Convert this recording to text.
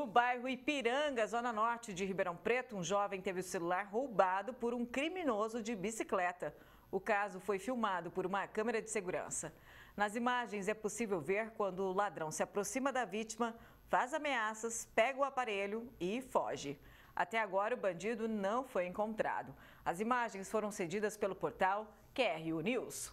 No bairro Ipiranga, zona norte de Ribeirão Preto, um jovem teve o celular roubado por um criminoso de bicicleta. O caso foi filmado por uma câmera de segurança. Nas imagens é possível ver quando o ladrão se aproxima da vítima, faz ameaças, pega o aparelho e foge. Até agora, o bandido não foi encontrado. As imagens foram cedidas pelo portal QRU News.